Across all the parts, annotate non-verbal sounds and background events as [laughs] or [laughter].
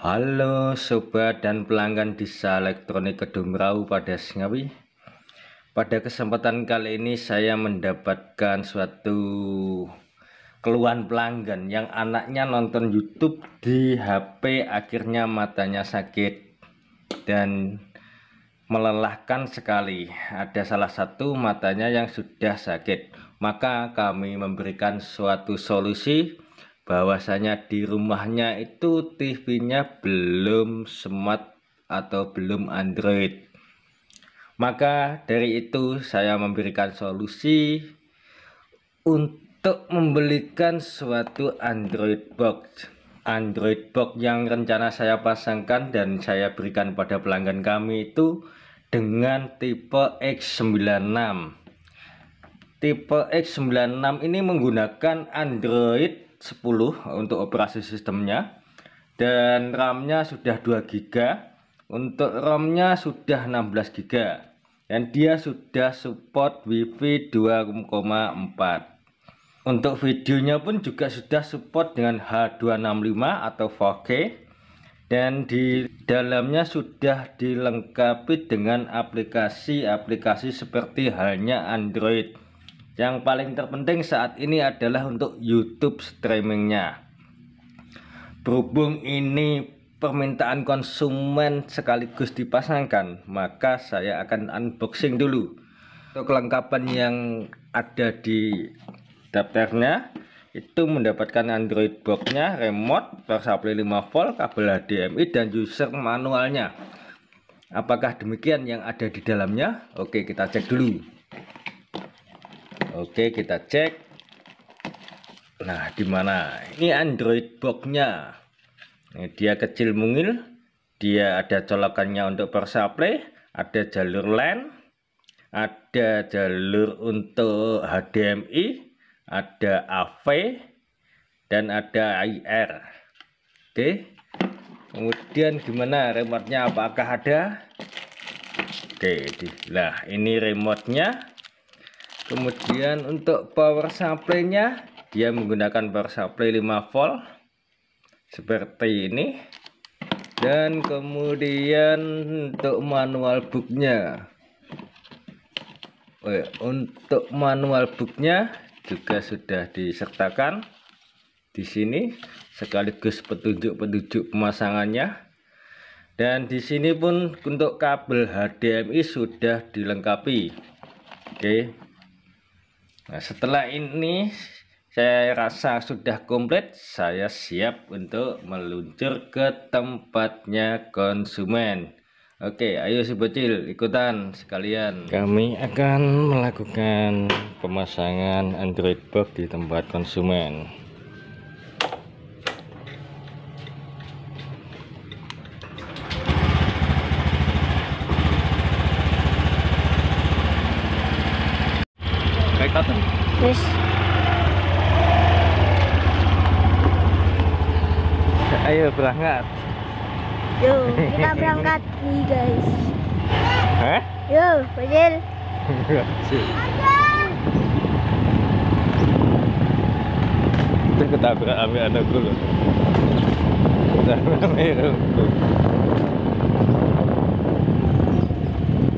Halo sobat dan pelanggan desa elektronik Kedung Rau pada Singawi Pada kesempatan kali ini saya mendapatkan suatu keluhan pelanggan yang anaknya nonton YouTube di HP akhirnya matanya sakit dan melelahkan sekali ada salah satu matanya yang sudah sakit maka kami memberikan suatu solusi bahwasanya di rumahnya itu TV-nya belum smart atau belum Android. Maka dari itu saya memberikan solusi untuk membelikan suatu Android box. Android box yang rencana saya pasangkan dan saya berikan pada pelanggan kami itu dengan tipe X96 tipe X96 ini menggunakan Android 10 untuk operasi sistemnya dan RAM-nya sudah 2 GB untuk ROM-nya sudah 16 GB dan dia sudah support WiFi 2.4 untuk videonya pun juga sudah support dengan H265 atau 4K dan di dalamnya sudah dilengkapi dengan aplikasi-aplikasi seperti halnya Android yang paling terpenting saat ini adalah untuk YouTube streamingnya. Berhubung ini permintaan konsumen sekaligus dipasangkan, maka saya akan unboxing dulu. Untuk kelengkapan yang ada di daftarnya. itu mendapatkan Android boxnya, remote, per supply 5 volt, kabel HDMI, dan user manualnya. Apakah demikian yang ada di dalamnya? Oke, kita cek dulu. Oke, kita cek. Nah, di mana? Ini Android box-nya. dia kecil mungil. Dia ada colokannya untuk power supply, ada jalur LAN, ada jalur untuk HDMI, ada AV, dan ada IR. Oke. Kemudian gimana remote apakah ada? Oke, nah ini remote kemudian untuk power supply nya dia menggunakan power supply 5 volt seperti ini dan kemudian untuk manual book nya oh ya, untuk manual book nya juga sudah disertakan di sini sekaligus petunjuk-petunjuk pemasangannya dan di sini pun untuk kabel HDMI sudah dilengkapi oke Nah, setelah ini saya rasa sudah komplit, saya siap untuk meluncur ke tempatnya konsumen. Oke, ayo si bocil ikutan sekalian. Kami akan melakukan pemasangan Android box di tempat konsumen. Terus [laughs] Ayo berangkat. Yo, [laughs] kita berangkat nih guys. Hah? Yo, Fajil. Kita ketabrak ambil anak dulu. Ketabrak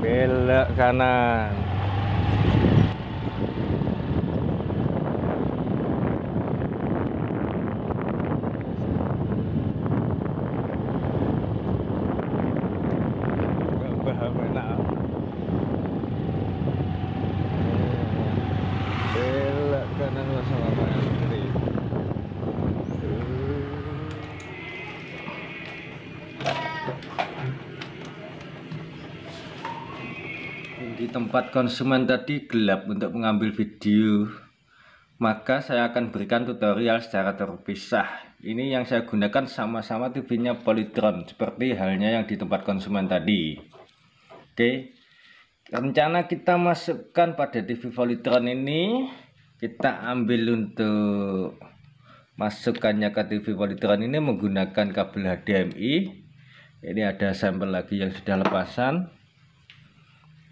Belok kanan. di tempat konsumen tadi gelap untuk mengambil video maka saya akan berikan tutorial secara terpisah ini yang saya gunakan sama-sama TV-nya Polytron seperti halnya yang di tempat konsumen tadi oke rencana kita masukkan pada TV Polytron ini kita ambil untuk masukkannya ke TV Polytron ini menggunakan kabel HDMI ini ada sampel lagi yang sudah lepasan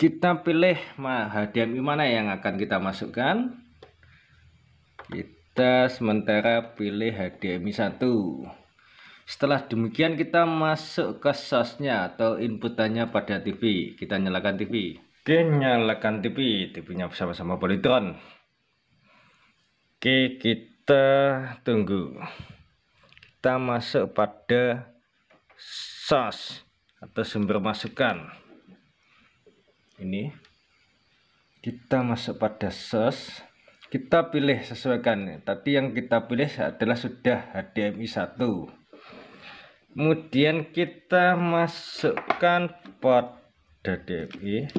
kita pilih HDMI mana yang akan kita masukkan kita sementara pilih HDMI 1 setelah demikian kita masuk ke sosnya atau inputannya pada TV kita nyalakan TV oke nyalakan TV TV nya sama-sama polytron oke kita tunggu kita masuk pada sos atau sumber masukan ini kita masuk pada source kita pilih sesuaikan tadi yang kita pilih adalah sudah HDMI 1 kemudian kita masukkan port HDMI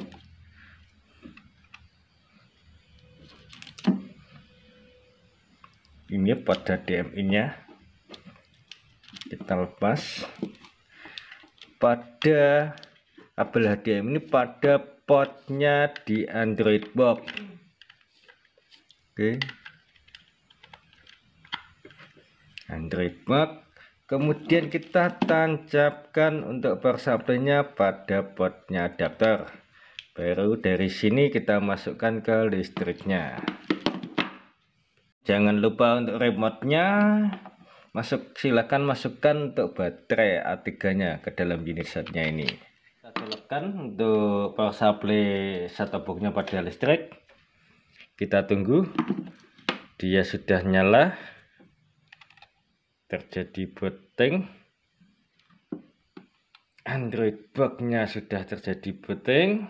ini port HDMI nya kita lepas pada kabel HDMI ini pada portnya di Android box oke okay. Android box kemudian kita tancapkan untuk persapenya pada portnya adapter baru dari sini kita masukkan ke listriknya jangan lupa untuk remote-nya masuk silakan masukkan untuk baterai A3 nya ke dalam unit setnya ini colokan untuk power satu boxnya pada listrik kita tunggu dia sudah nyala terjadi booting Android bugnya sudah terjadi booting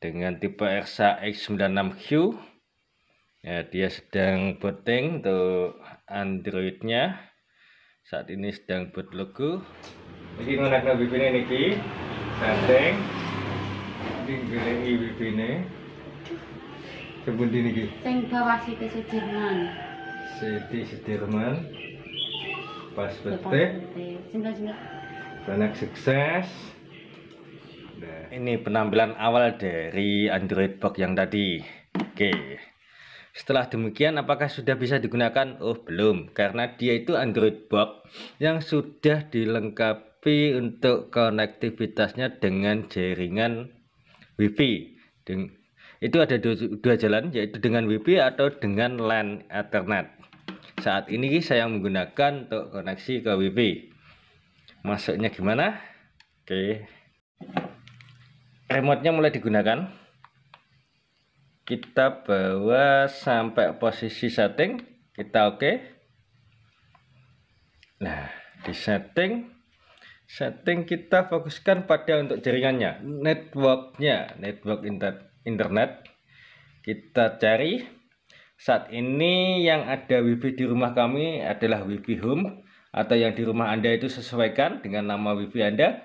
dengan tipe RSA X96Q ya dia sedang booting untuk Androidnya saat ini sedang boot logo jadi Iki ngonekno bibine niki. Santeng. Tinggelengi bibine. Sebundi niki. Sing bawah Siti Sudirman. Siti Sudirman. Pas bete. Banyak sukses. Nah, ini penampilan awal dari Android Box yang tadi. Oke. Setelah demikian, apakah sudah bisa digunakan? Oh, belum. Karena dia itu Android Box yang sudah dilengkapi tapi untuk konektivitasnya dengan jaringan WiFi itu ada dua, dua jalan yaitu dengan WiFi atau dengan LAN Ethernet saat ini saya menggunakan untuk koneksi ke WiFi masuknya gimana oke remote nya mulai digunakan kita bawa sampai posisi setting kita oke okay. nah di setting setting kita fokuskan pada untuk jaringannya networknya network inter internet kita cari saat ini yang ada wifi di rumah kami adalah wifi home atau yang di rumah anda itu sesuaikan dengan nama wifi anda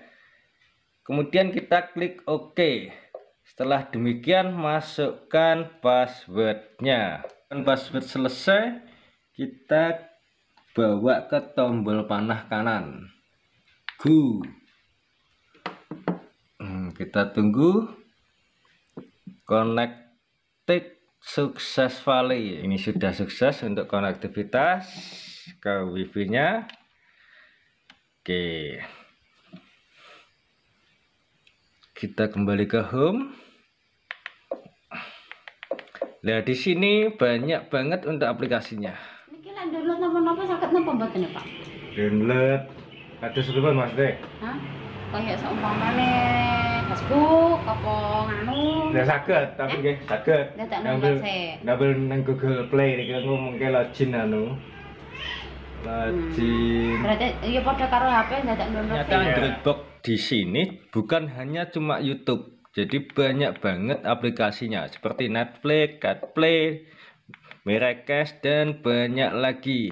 kemudian kita klik ok setelah demikian masukkan passwordnya dan password selesai kita bawa ke tombol panah kanan ku. Hmm, kita tunggu connected successfully. Ini sudah sukses untuk konektivitas ke wifi-nya. Oke. Kita kembali ke home. Nah, di sini banyak banget untuk aplikasinya. download Kados pripun Mas Dek? Hah? Kaya ne Facebook apa nganu. Ya saged, tapi eh? nggih saged. Ndamel double nang Google Play iki ngomong ke login anu. Login. Hmm. Berarti ya padha karo HP ndadak download. Ternyata Androidbox di sini bukan hanya cuma YouTube. Jadi banyak banget aplikasinya seperti Netflix, Catplay, Mirecast dan banyak lagi.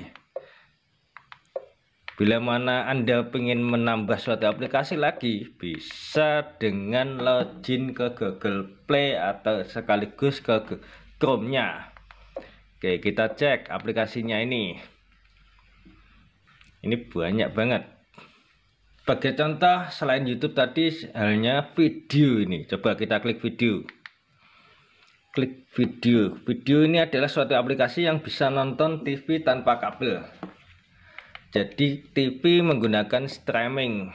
Bila mana Anda ingin menambah suatu aplikasi lagi, bisa dengan login ke Google Play atau sekaligus ke Chrome-nya. Oke, kita cek aplikasinya ini. Ini banyak banget. Sebagai contoh, selain YouTube tadi, halnya video ini. Coba kita klik video klik video. Video ini adalah suatu aplikasi yang bisa nonton TV tanpa kabel. Jadi TV menggunakan streaming.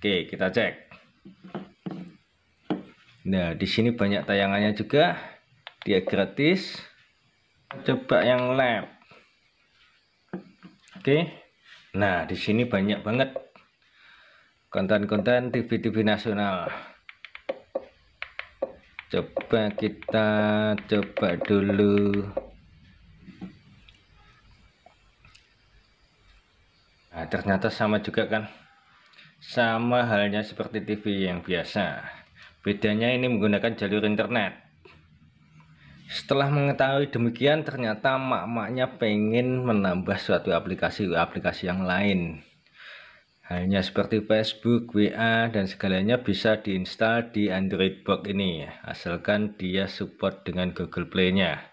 Oke, kita cek. Nah, di sini banyak tayangannya juga. Dia gratis. Coba yang lab. Oke. Nah, di sini banyak banget konten-konten TV-TV nasional. Coba kita coba dulu. nah, ternyata sama juga kan sama halnya seperti TV yang biasa bedanya ini menggunakan jalur internet setelah mengetahui demikian ternyata mak-maknya pengen menambah suatu aplikasi-aplikasi yang lain hanya seperti Facebook, WA, dan segalanya bisa diinstal di Android Box ini asalkan dia support dengan Google Play-nya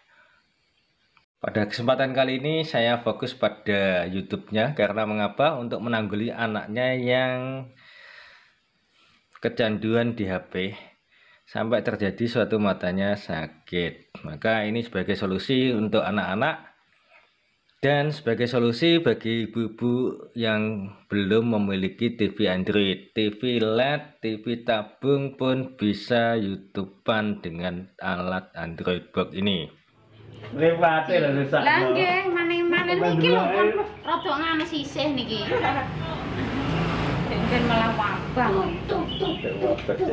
pada kesempatan kali ini saya fokus pada YouTube-nya karena mengapa? Untuk menangguli anaknya yang kecanduan di HP sampai terjadi suatu matanya sakit. Maka ini sebagai solusi untuk anak-anak dan sebagai solusi bagi ibu-ibu yang belum memiliki TV Android, TV LED, TV tabung pun bisa YouTubean dengan alat Android Box ini lho rusak. Lah nggih, niki lho rada sisih niki. Dan Oke,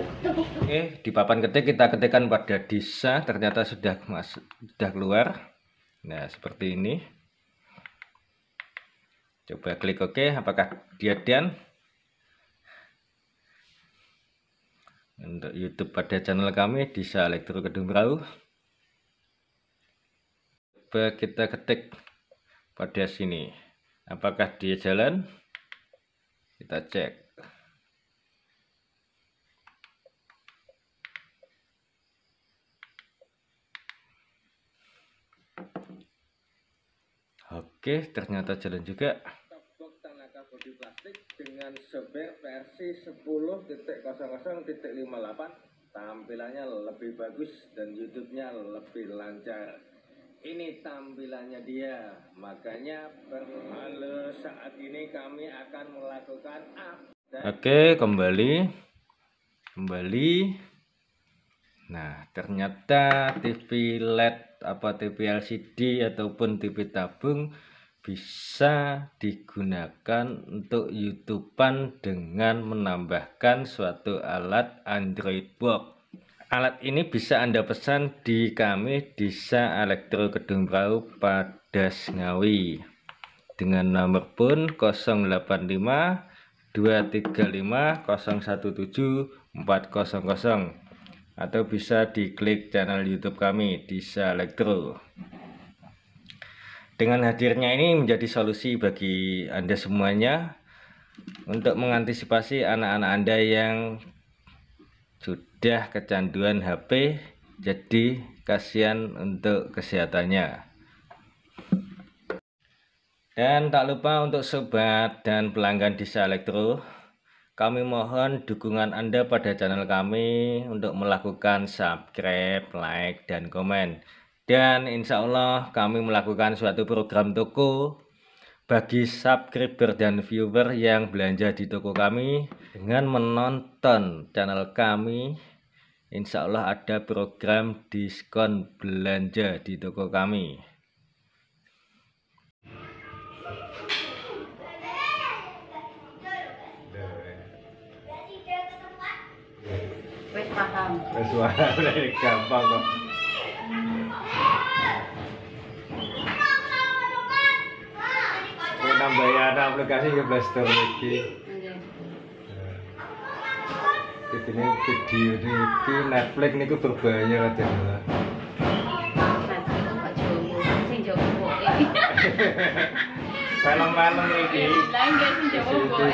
eh, di papan ketik kita ketikkan pada desa ternyata sudah masuk sudah keluar. Nah, seperti ini. Coba klik OK, apakah dia dan untuk YouTube pada channel kami Desa Elektro Kedung Rauh coba kita ketik pada sini apakah dia jalan kita cek oke ternyata jalan juga dengan seber versi 10.00.58 tampilannya lebih bagus dan YouTube-nya lebih lancar ini tampilannya dia makanya perlu saat ini kami akan melakukan oke kembali kembali nah ternyata TV LED apa TV LCD ataupun TV tabung bisa digunakan untuk YouTubean dengan menambahkan suatu alat Android box Alat ini bisa Anda pesan di kami Desa Elektro Kedung Prau pada dengan nomor pun 085 235 017 400 atau bisa diklik channel YouTube kami Desa Elektro. Dengan hadirnya ini menjadi solusi bagi Anda semuanya untuk mengantisipasi anak-anak Anda yang ya kecanduan HP jadi kasihan untuk kesehatannya dan tak lupa untuk sobat dan pelanggan di Elektro kami mohon dukungan Anda pada channel kami untuk melakukan subscribe, like, dan komen dan insya Allah kami melakukan suatu program toko bagi subscriber dan viewer yang belanja di toko kami dengan menonton channel kami Insya Allah ada program diskon belanja di toko kami. Wes paham. Wes paham, [laughs] gampang kok. Nambahin ya, aplikasi ke ya, Play Store lagi ini video ini Netflix ini berbahaya lah aja lah. Film-film ini. Lah enggak sing jowo kowe.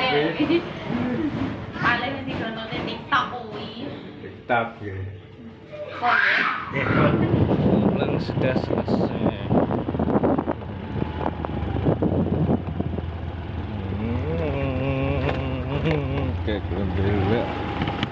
Paling nonton TikTok kuwi. TikTok ya. Komplain oh, ya. sudah selesai. Hmm, kayak kurang